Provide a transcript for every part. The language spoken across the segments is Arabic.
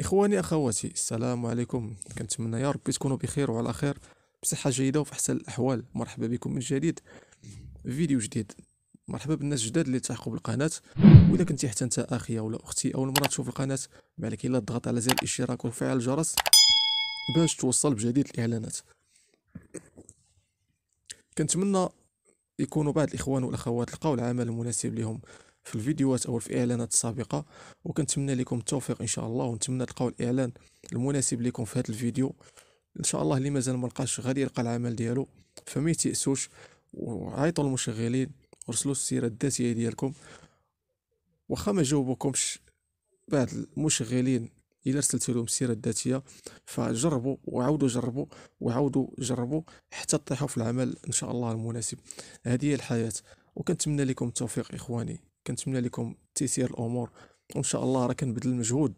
اخواني اخواتي السلام عليكم كنتمنى يا ربي تكونوا بخير وعلى خير بصحه جيده وفي احسن الاحوال مرحبا بكم من جديد فيديو جديد مرحبا بالناس الجداد اللي التحقوا بالقناه واذا كنتي حتى انت اخي ولا اختي اول مره تشوف القناه ما عليك الا تضغط على زر الاشتراك وفعل الجرس باش توصل بجديد الاعلانات كنتمنى يكونوا بعض الاخوان والاخوات لقاو العمل المناسب لهم في الفيديوهات او في الاعلانات السابقه وكنتمنى لكم التوفيق ان شاء الله ونتمنى تلقاو الاعلان المناسب لكم في هذا الفيديو ان شاء الله اللي مازال ما لقاش غادي يلقى العمل ديالو فما يتيأسوش وعيطوا للمشغلين ارسلوا السيره الذاتيه ديالكم واخا ما جاوبوكمش بعض المشغلين الا ارسلتوا لهم السيره الذاتيه فجربوا وعاودوا جربوا وعاودوا جربوا حتى تطيحوا في العمل ان شاء الله المناسب هذه هي الحياه وكنتمنى لكم التوفيق اخواني كنتمنى لكم تيسير الامور وان شاء الله راه كنبذل المجهود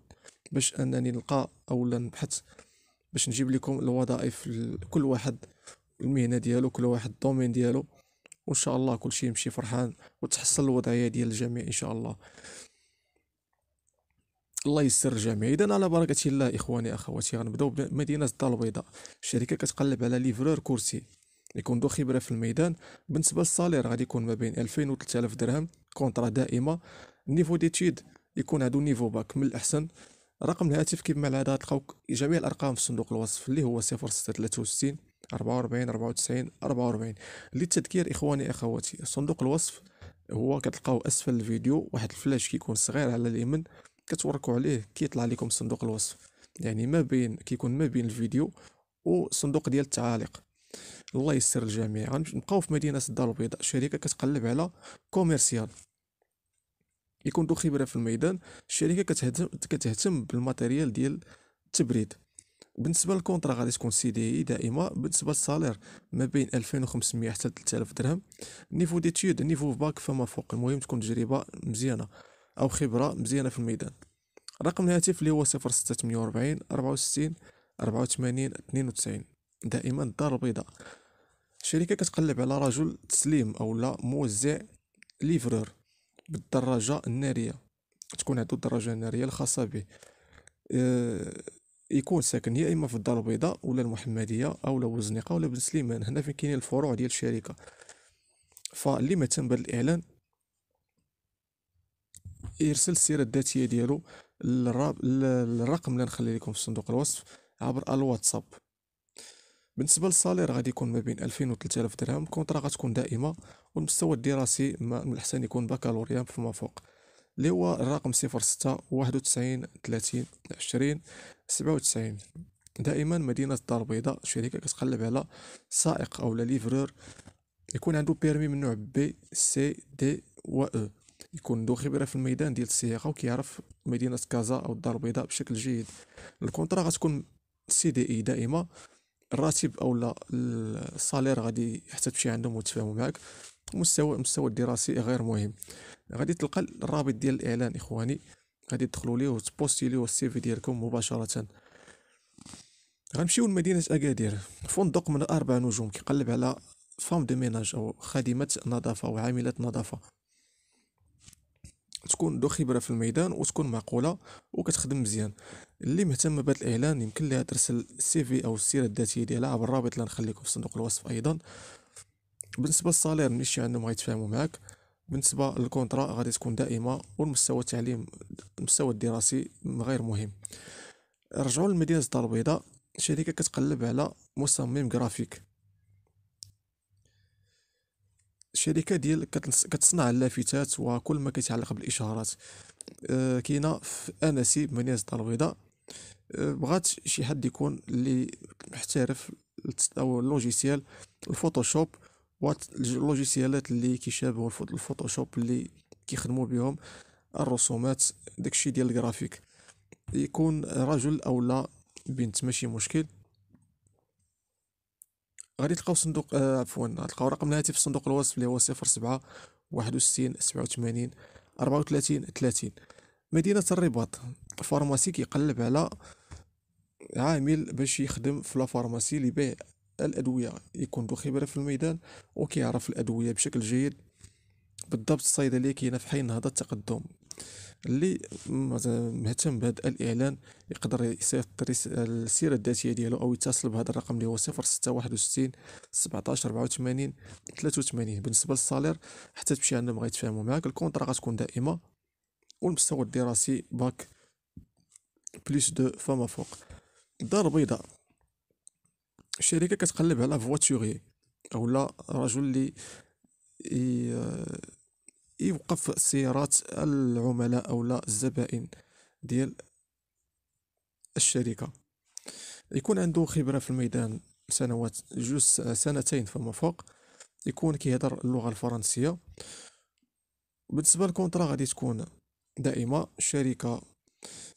باش انني نلقى اولا نبحث باش نجيب لكم الوظائف كل واحد المهنه ديالو كل واحد الدومين ديالو وان شاء الله كل شيء يمشي فرحان وتحصل الوضعيه ديال الجميع ان شاء الله الله يسر الجميع اذا على بركه الله اخواني اخواتي غنبداو بمدينه الدار البيضاء الشركه كتقلب على ليفرور كرسي يكون ذو خبره في الميدان بالنسبه للصالير غادي يكون ما بين 2000 و 3000 درهم كونطرا دائمه النيفو ديتيد يكون هادو نيفو باك من الاحسن رقم الهاتف كيما العاده تلقاو جميع الارقام في صندوق الوصف اللي هو 0663 44 94 44 للتذكير اخواني اخواتي صندوق الوصف هو كتلقاو اسفل الفيديو واحد الفلاش كيكون صغير على اليمين كتوركوا عليه كيطلع لكم صندوق الوصف يعني ما بين كيكون ما بين الفيديو وصندوق ديال التعاليق الله يسر الجميع غنبقاو في مدينه الدار البيضاء شركه كتقلب على كوميرسيال يكون ذو خبره في الميدان الشركه كتهتم كتهتم بالماتيريال ديال التبريد بالنسبه للكونطرا غادي تكون سي دي اي دائمه بالنسبه للسالير ما بين 2500 حتى 3000 درهم نيفو ديتيود نيفو باك فما فوق المهم تكون تجربه مزيانه او خبره مزيانه في الميدان رقم الهاتف اللي هو 0648 64 84 92 دائما الدار البيضاء الشركه كتقلب على رجل تسليم او لا موزع ليفرور بالدراجه الناريه تكون عنده الدراجه الناريه الخاصه به أه يكون ساكن يا اما في الدار البيضاء ولا المحمديه او لا وزنيقه ولا بن سليمان هنا فين كاينين الفروع ديال الشركه فاللي ما تم الاعلان يرسل السيره الذاتيه ديالو للرقم اللي نخلي لكم في صندوق الوصف عبر الواتساب بالنسبه للصالير غادي يكون ما بين 2000 و 3000 درهم كونطرا غتكون دائمه والمستوى الدراسي من الاحسن يكون بكالوريا فما فوق اللي هو الرقم صفر ستة واحد وتسعين تلاتين عشرين سبعة وتسعين دائما مدينة الدار البيضاء شركة كتقلب على سائق أو ليفرور يكون عنده بيرمي من نوع بي سي دي و او e. يكون ذو خبره في الميدان ديال السياقه وكيعرف مدينه كازا او الدار البيضاء بشكل جيد الكونترا غتكون سي دي اي دائما الراتب او الصالير غادي حتى تمشي عندهم وتفاهموا معاك مستوى المستوى الدراسي غير مهم غادي تلقى الرابط ديال الاعلان اخواني غادي تدخلوا ليه وتبوستي ليه السي في ديالكم مباشره غنمشيو لمدينه اكادير فندق من اربع نجوم كيقلب على فام دو ميناج او خادمه نظافه او عامله نظافه تكون ذو خبره في الميدان وتكون معقوله وكتخدم مزيان اللي مهتم بهذا الاعلان يمكن ليها ترسل السي في او السيره الذاتيه ديالها عبر الرابط اللي نخليكم في صندوق الوصف ايضا بالنسبه للصالير ماشي يعني عندهم غيتفاهموا معاك بالنسبه للكونترا غادي تكون دائمه والمستوى التعليم المستوى الدراسي غير مهم رجعوا لمدينه الدار البيضاء شركه كتقلب على مصمم جرافيك الشركه ديال كتصنع اللافتات وكل ما كيتعلق بالاشارات آه، كاينه في انسي بمدينه الدار البيضاء آه، بغات شي حد يكون اللي محترف او اللوجيسيال الفوتوشوب وات اللوجيسيالات اللي كيشابهوا الفوتوشوب اللي كيخدموا بهم الرسومات داكشي ديال الجرافيك يكون رجل او لا بنت ماشي مشكل غادي تلقاو صندوق آه، عفوا آه تلقاو رقم الهاتف في صندوق الوصف اللي هو 07 61 87 34 30 مدينة الرباط فارماسي كيقلب على عامل باش يخدم في لا فارماسي اللي الادويه يكون ذو خبره في الميدان وكيعرف الادويه بشكل جيد بالضبط الصيدليه كاينه في حي هذا التقدم اللي مهتم بهذا الاعلان يقدر يسيفط السيره الذاتيه ديالو او يتصل بهذا الرقم اللي هو 0661 17 84 83 بالنسبه للصالير حتى تمشي عندهم غيتفاهموا معاك الكونطرا غتكون دائمه والمستوى الدراسي باك بليس دو فما فوق الدار البيضاء الشركه كتقلب على فواتوري اولا رجل اللي يوقف سيارات العملاء اولا الزبائن ديال الشركه يكون عنده خبره في الميدان سنوات جوج سنتين فما فوق يكون كيهضر اللغه الفرنسيه بالنسبه للكونطرا غادي تكون دائمه الشركه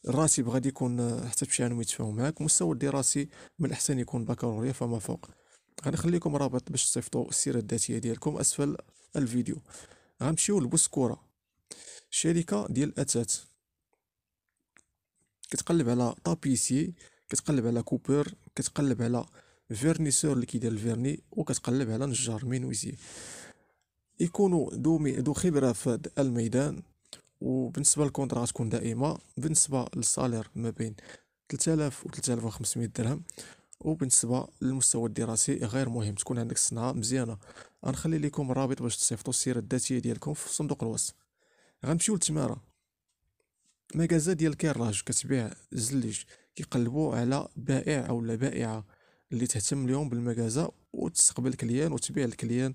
الراتب غادي يكون آه، حتى تمشي عنهم يتفاهم معاك المستوى الدراسي من الأحسن يكون بكالوريا فما فوق غنخليكم رابط باش تصيفطوا السيرة الذاتية ديالكم أسفل الفيديو غنمشيو لبوسكورة شركة ديال الأثاث كتقلب على طابيسي كتقلب على كوبر كتقلب على فيرنيسور اللي كيدير الفيرني وكتقلب على نجار مينويزي يكونوا دو, دو خبره في الميدان وبالنسبه للكونترا غتكون دائمه بالنسبه للصالير ما بين 3000 و 3500 درهم وبالنسبه للمستوى الدراسي غير مهم تكون عندك الصنعه مزيانه غنخلي لكم الرابط باش تصيفطوا السيره الذاتيه ديالكم في صندوق الوصف غنمشيو لتماره مجازا ديال كيراج كتبيع الزليج كيقلبوا على بائع او بائعه اللي تهتم اليوم بالمجازا وتستقبل الكليان وتبيع الكليان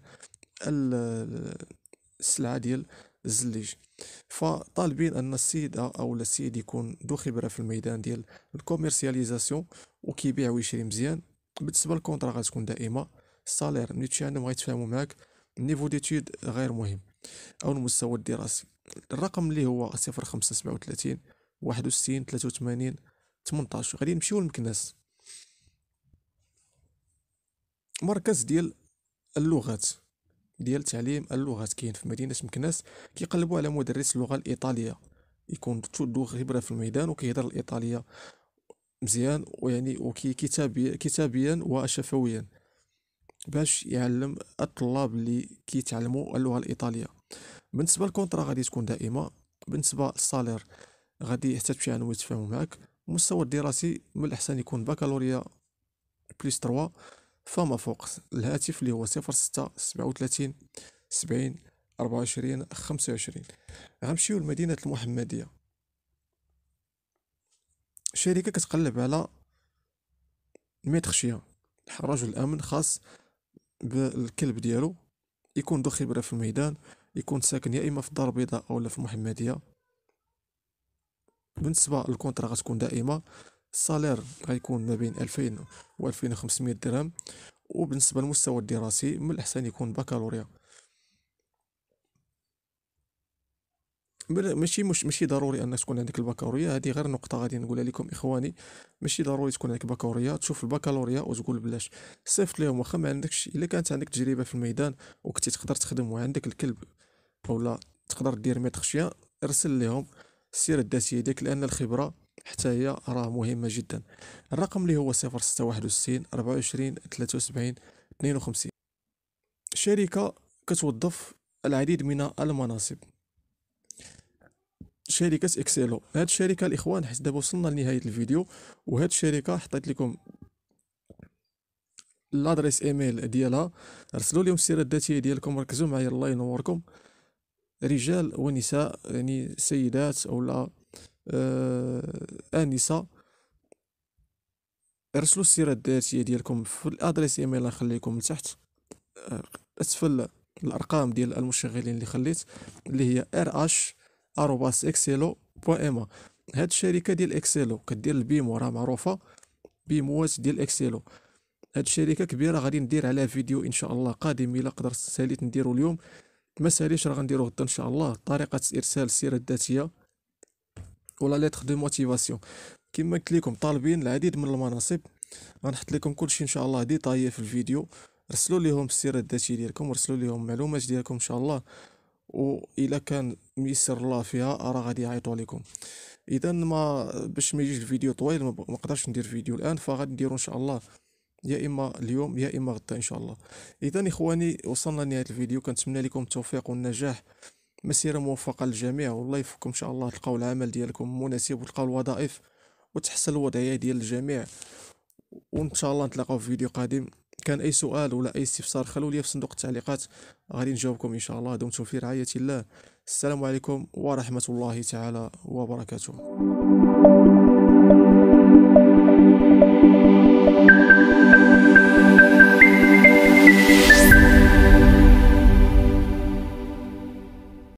السلعه ديال الزليج فطالبين ان السيده او السيد يكون ذو خبره في الميدان ديال الكوميرسياليزاسيون وكيبيع ويشري مزيان بالنسبه للكونطرا غتكون دائمه السالير ملي تشي عندهم غيتفاهموا معاك النيفو ديتود غير مهم او المستوى الدراسي الرقم اللي هو 0537 61 83 18 غادي نمشيو لمكناس مركز ديال اللغات ديال تعليم اللغات كاين في مدينه مكناس كيقلبوا على مدرس اللغه الايطاليه يكون عنده خبره في الميدان وكيهضر الايطاليه مزيان ويعني وكي كتابيا كتابيا وشفويا باش يعلم الطلاب اللي كيتعلموا اللغه الايطاليه بالنسبه للكونترا غادي تكون دائمه بالنسبه للصالير غادي حتى تمشي عنو يتفاهموا معاك المستوى الدراسي من الاحسن يكون بكالوريا بلس 3 فما فوق الهاتف اللي هو صفر ستة سبعة سبعين أربعة وعشرين خمسة وعشرين غنمشيو لمدينة المحمدية شركة كتقلب على الميتخشية رجل الأمن خاص بالكلب ديالو يكون ذو خبرة في الميدان يكون ساكن يا إما في الدار البيضاء أولا في المحمدية بالنسبة للكونترا غتكون دائمة الصالير غيكون ما بين ألفين و ألفين درهم وبالنسبة للمستوى الدراسي من الأحسن يكون بكالوريا ماشي مش ماشي ضروري انك تكون عندك البكالوريا هذه غير نقطه غادي نقولها لكم اخواني ماشي ضروري تكون عندك بكالوريا تشوف البكالوريا وتقول بلاش صيفط لهم واخا ما عندكش الا كانت عندك تجربه في الميدان وكنتي تقدر تخدم وعندك الكلب اولا تقدر دير ميتخشيا ارسل لهم السيره الذاتيه ديالك لان الخبره حتى هي راه مهمه جدا الرقم اللي هو 0661 24 73 52 شركة كتوظف العديد من المناصب شركه اكسيلو هاد الشركه الاخوان حيت دابا وصلنا لنهايه الفيديو وهاد الشركه حطيت لكم لادريس ايميل ديالها ارسلوا لهم السيره الذاتيه ديالكم ركزوا معايا الله ينوركم رجال ونساء يعني سيدات لا آه، انسه ارسلوا السيره الذاتيه ديالكم في الادريس ايميل نخليكم لتحت اسفل آه، الارقام ديال المشغلين اللي خليت اللي هي rh@excelo.ma هاد الشركه ديال اكسيلو كدير البيمو راه معروفه بيموات ديال اكسيلو هاد الشركه كبيره غادي ندير عليها فيديو ان شاء الله قادم الا قدرت ساليت نديرو اليوم ما ساليش راه غنديرو غدا ان شاء الله طريقه ارسال السيره الذاتيه ولا ليتر دو موتيفاسيون كيما قلت لكم طالبين العديد من المناصب غنحط لكم كلشي ان شاء الله ديطايي في الفيديو ارسلوا ليهم السيره الذاتيه ديالكم رسلوا ليهم المعلومات ديالكم ان شاء الله والا كان ميسر الله فيها راه غادي يعيطوا لكم اذا ما باش ما يجيش الفيديو طويل ما نقدرش ندير فيديو الان فغادي نديرو ان شاء الله يا اما اليوم يا اما غدا ان شاء الله اذا اخواني وصلنا لنهايه الفيديو كنتمنى لكم التوفيق والنجاح مسيرة موفقة للجميع والله يفكم إن شاء الله تلقاو العمل ديالكم مناسب وتلقاو الوظائف وتحسن الوضعية ديال الجميع وإن شاء الله نتلاقاو في فيديو قادم كان أي سؤال ولا أي استفسار خلوا لي في صندوق التعليقات غادي نجاوبكم إن شاء الله دمتم في رعاية الله السلام عليكم ورحمة الله تعالى وبركاته